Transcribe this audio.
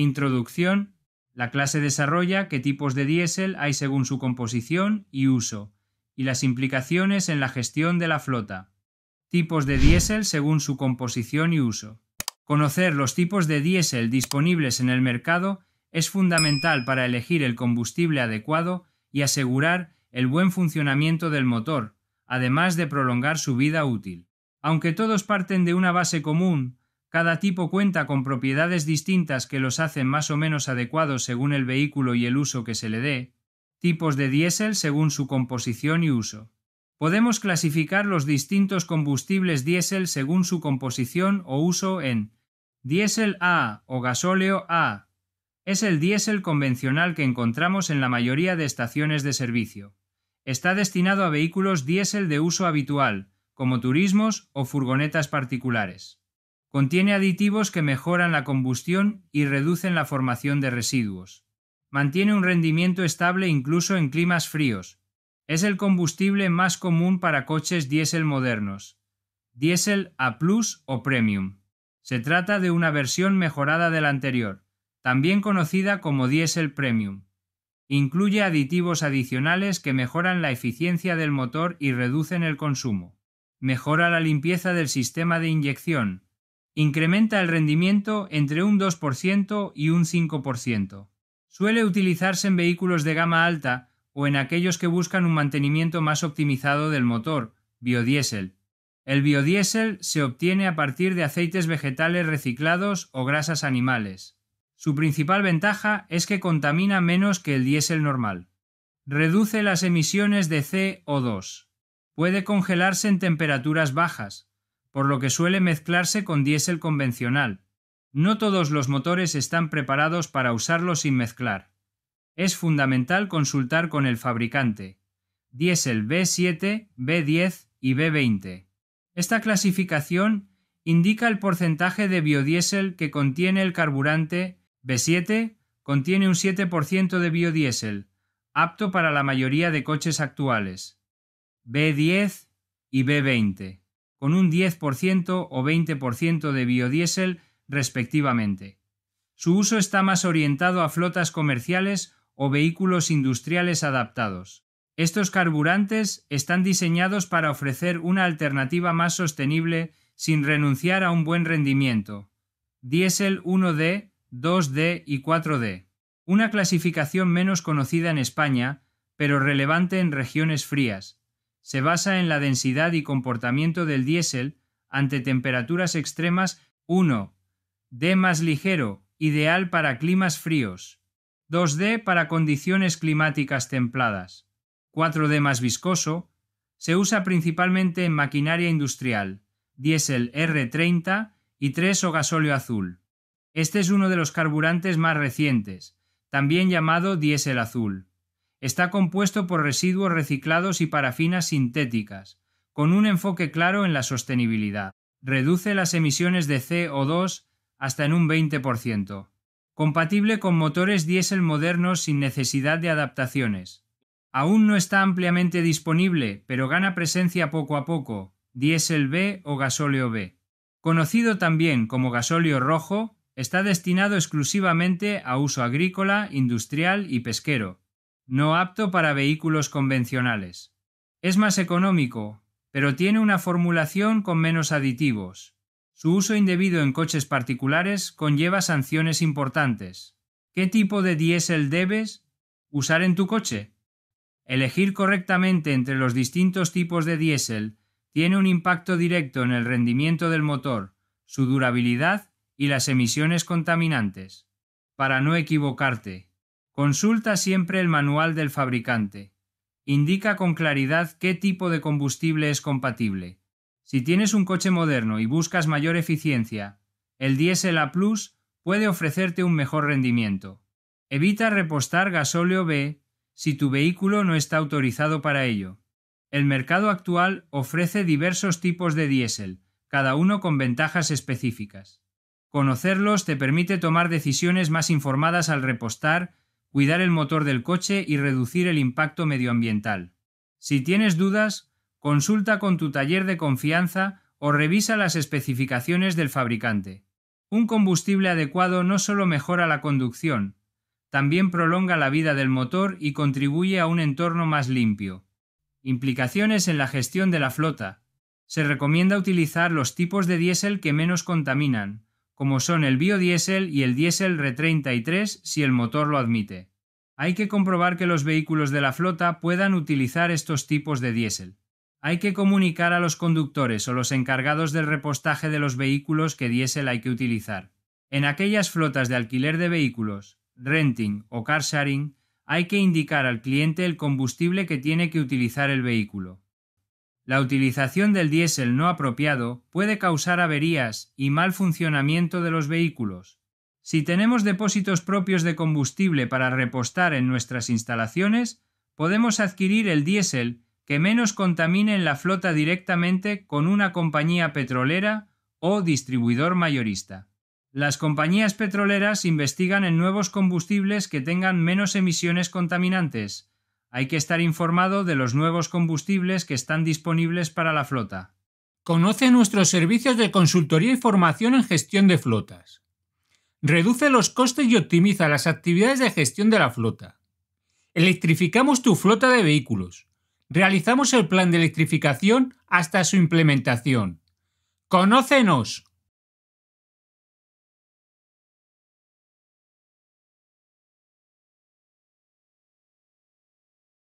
Introducción. La clase desarrolla qué tipos de diésel hay según su composición y uso, y las implicaciones en la gestión de la flota. Tipos de diésel según su composición y uso. Conocer los tipos de diésel disponibles en el mercado es fundamental para elegir el combustible adecuado y asegurar el buen funcionamiento del motor, además de prolongar su vida útil. Aunque todos parten de una base común, cada tipo cuenta con propiedades distintas que los hacen más o menos adecuados según el vehículo y el uso que se le dé, tipos de diésel según su composición y uso. Podemos clasificar los distintos combustibles diésel según su composición o uso en diésel A o gasóleo A. Es el diésel convencional que encontramos en la mayoría de estaciones de servicio. Está destinado a vehículos diésel de uso habitual, como turismos o furgonetas particulares. Contiene aditivos que mejoran la combustión y reducen la formación de residuos. Mantiene un rendimiento estable incluso en climas fríos. Es el combustible más común para coches diésel modernos. Diésel A Plus o Premium. Se trata de una versión mejorada de la anterior, también conocida como diésel Premium. Incluye aditivos adicionales que mejoran la eficiencia del motor y reducen el consumo. Mejora la limpieza del sistema de inyección, Incrementa el rendimiento entre un 2% y un 5%. Suele utilizarse en vehículos de gama alta o en aquellos que buscan un mantenimiento más optimizado del motor, biodiesel. El biodiesel se obtiene a partir de aceites vegetales reciclados o grasas animales. Su principal ventaja es que contamina menos que el diésel normal. Reduce las emisiones de CO2. Puede congelarse en temperaturas bajas, por lo que suele mezclarse con diésel convencional. No todos los motores están preparados para usarlo sin mezclar. Es fundamental consultar con el fabricante. Diésel B7, B10 y B20. Esta clasificación indica el porcentaje de biodiesel que contiene el carburante. B7 contiene un 7% de biodiesel, apto para la mayoría de coches actuales. B10 y B20 con un 10% o 20% de biodiesel respectivamente. Su uso está más orientado a flotas comerciales o vehículos industriales adaptados. Estos carburantes están diseñados para ofrecer una alternativa más sostenible sin renunciar a un buen rendimiento. Diesel 1D, 2D y 4D. Una clasificación menos conocida en España, pero relevante en regiones frías, se basa en la densidad y comportamiento del diésel ante temperaturas extremas 1. D más ligero, ideal para climas fríos. 2D para condiciones climáticas templadas. 4D más viscoso. Se usa principalmente en maquinaria industrial, diésel R30 y 3 o gasóleo azul. Este es uno de los carburantes más recientes, también llamado diésel azul. Está compuesto por residuos reciclados y parafinas sintéticas, con un enfoque claro en la sostenibilidad. Reduce las emisiones de CO2 hasta en un 20%. Compatible con motores diésel modernos sin necesidad de adaptaciones. Aún no está ampliamente disponible, pero gana presencia poco a poco, diésel B o gasóleo B. Conocido también como gasóleo rojo, está destinado exclusivamente a uso agrícola, industrial y pesquero no apto para vehículos convencionales. Es más económico, pero tiene una formulación con menos aditivos. Su uso indebido en coches particulares conlleva sanciones importantes. ¿Qué tipo de diésel debes usar en tu coche? Elegir correctamente entre los distintos tipos de diésel tiene un impacto directo en el rendimiento del motor, su durabilidad y las emisiones contaminantes. Para no equivocarte, Consulta siempre el manual del fabricante. Indica con claridad qué tipo de combustible es compatible. Si tienes un coche moderno y buscas mayor eficiencia, el diésel A Plus puede ofrecerte un mejor rendimiento. Evita repostar gasóleo B si tu vehículo no está autorizado para ello. El mercado actual ofrece diversos tipos de diésel, cada uno con ventajas específicas. Conocerlos te permite tomar decisiones más informadas al repostar cuidar el motor del coche y reducir el impacto medioambiental. Si tienes dudas, consulta con tu taller de confianza o revisa las especificaciones del fabricante. Un combustible adecuado no solo mejora la conducción, también prolonga la vida del motor y contribuye a un entorno más limpio. Implicaciones en la gestión de la flota. Se recomienda utilizar los tipos de diésel que menos contaminan, como son el biodiesel y el diésel R33 si el motor lo admite. Hay que comprobar que los vehículos de la flota puedan utilizar estos tipos de diésel. Hay que comunicar a los conductores o los encargados del repostaje de los vehículos que diésel hay que utilizar. En aquellas flotas de alquiler de vehículos, renting o car sharing, hay que indicar al cliente el combustible que tiene que utilizar el vehículo. La utilización del diésel no apropiado puede causar averías y mal funcionamiento de los vehículos. Si tenemos depósitos propios de combustible para repostar en nuestras instalaciones, podemos adquirir el diésel que menos contamine en la flota directamente con una compañía petrolera o distribuidor mayorista. Las compañías petroleras investigan en nuevos combustibles que tengan menos emisiones contaminantes, hay que estar informado de los nuevos combustibles que están disponibles para la flota. Conoce nuestros servicios de consultoría y formación en gestión de flotas. Reduce los costes y optimiza las actividades de gestión de la flota. Electrificamos tu flota de vehículos. Realizamos el plan de electrificación hasta su implementación. ¡Conócenos!